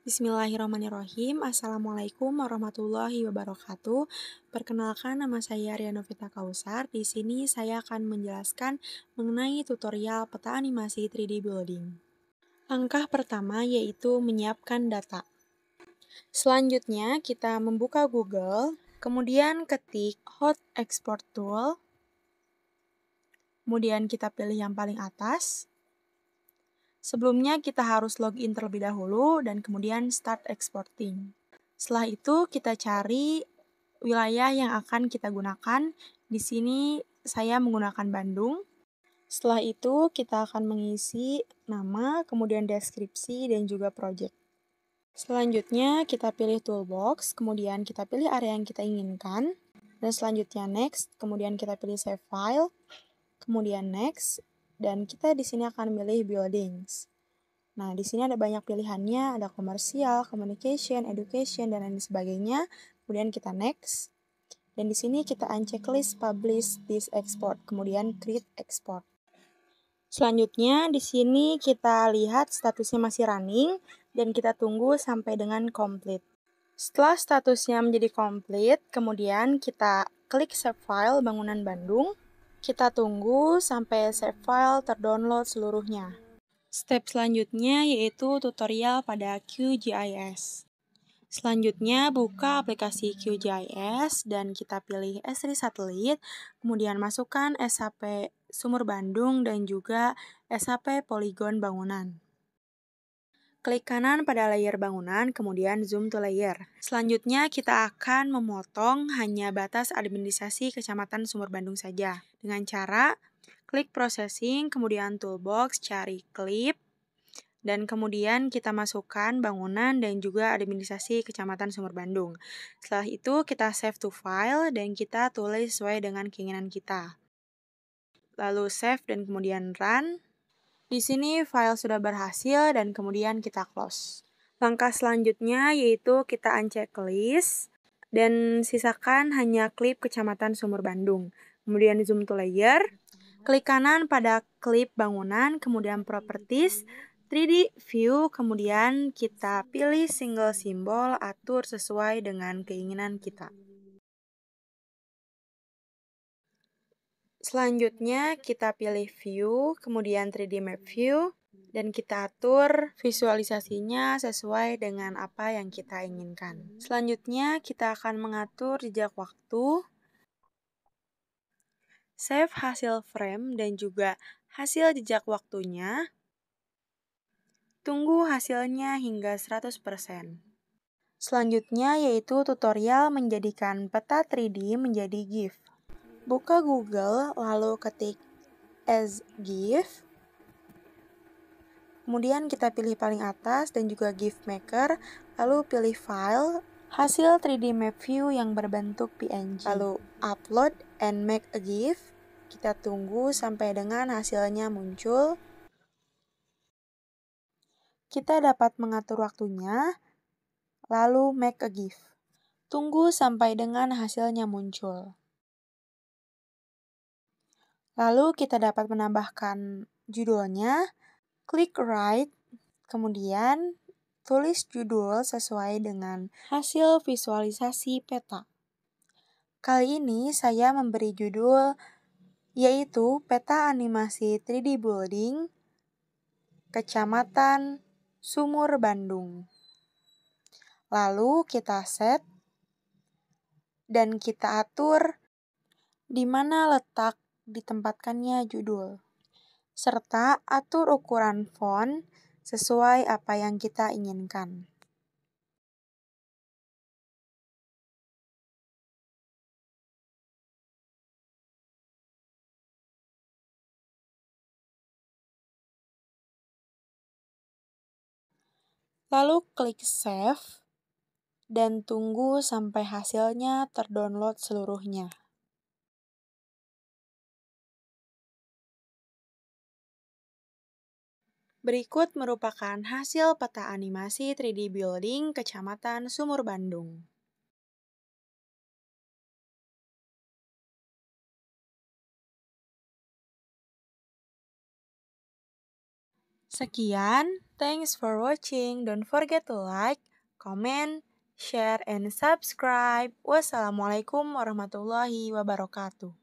Bismillahirrahmanirrahim. Assalamualaikum warahmatullahi wabarakatuh. Perkenalkan nama saya Rianovita Kausar. Di sini saya akan menjelaskan mengenai tutorial peta animasi 3D building. Langkah pertama yaitu menyiapkan data. Selanjutnya kita membuka Google, kemudian ketik Hot Export Tool. Kemudian kita pilih yang paling atas. Sebelumnya kita harus login terlebih dahulu dan kemudian start exporting. Setelah itu kita cari wilayah yang akan kita gunakan. Di sini saya menggunakan Bandung. Setelah itu kita akan mengisi nama, kemudian deskripsi dan juga project. Selanjutnya kita pilih toolbox, kemudian kita pilih area yang kita inginkan. Dan selanjutnya next, kemudian kita pilih save file, kemudian next, dan kita di sini akan milih buildings. Nah, di sini ada banyak pilihannya, ada komersial, communication, education, dan lain sebagainya. Kemudian kita next. Dan di sini kita uncheck list publish this export, kemudian create export. Selanjutnya, di sini kita lihat statusnya masih running dan kita tunggu sampai dengan complete. Setelah statusnya menjadi complete, kemudian kita klik save file bangunan Bandung. Kita tunggu sampai save file terdownload seluruhnya. Step selanjutnya yaitu tutorial pada QGIS. Selanjutnya, buka aplikasi QGIS dan kita pilih S3 Satelit, kemudian masukkan SAP Sumur Bandung dan juga SAP Poligon Bangunan. Klik kanan pada layer bangunan, kemudian zoom to layer. Selanjutnya, kita akan memotong hanya batas administrasi Kecamatan Sumur Bandung saja. Dengan cara, klik processing, kemudian toolbox, cari clip, dan kemudian kita masukkan bangunan dan juga administrasi Kecamatan Sumur Bandung. Setelah itu, kita save to file dan kita tulis sesuai dengan keinginan kita. Lalu save dan kemudian run. Di sini file sudah berhasil dan kemudian kita close. Langkah selanjutnya yaitu kita uncheck list dan sisakan hanya klip Kecamatan Sumur Bandung. Kemudian zoom to layer, klik kanan pada klip bangunan, kemudian properties, 3D view, kemudian kita pilih single symbol atur sesuai dengan keinginan kita. Selanjutnya kita pilih view, kemudian 3D map view, dan kita atur visualisasinya sesuai dengan apa yang kita inginkan. Selanjutnya kita akan mengatur jejak waktu, save hasil frame dan juga hasil jejak waktunya. Tunggu hasilnya hingga 100%. Selanjutnya yaitu tutorial menjadikan peta 3D menjadi GIF buka Google lalu ketik as GIF. Kemudian kita pilih paling atas dan juga GIF Maker, lalu pilih file hasil 3D map view yang berbentuk PNG. Lalu upload and make a GIF. Kita tunggu sampai dengan hasilnya muncul. Kita dapat mengatur waktunya, lalu make a GIF. Tunggu sampai dengan hasilnya muncul. Lalu kita dapat menambahkan judulnya, klik write, kemudian tulis judul sesuai dengan hasil visualisasi peta. Kali ini saya memberi judul yaitu peta animasi 3D building Kecamatan Sumur Bandung. Lalu kita set dan kita atur di mana letak ditempatkannya judul, serta atur ukuran font sesuai apa yang kita inginkan. Lalu klik save dan tunggu sampai hasilnya terdownload seluruhnya. Berikut merupakan hasil peta animasi 3D Building Kecamatan Sumur Bandung. Sekian, thanks for watching. Don't forget to like, comment, share, and subscribe. Wassalamualaikum warahmatullahi wabarakatuh.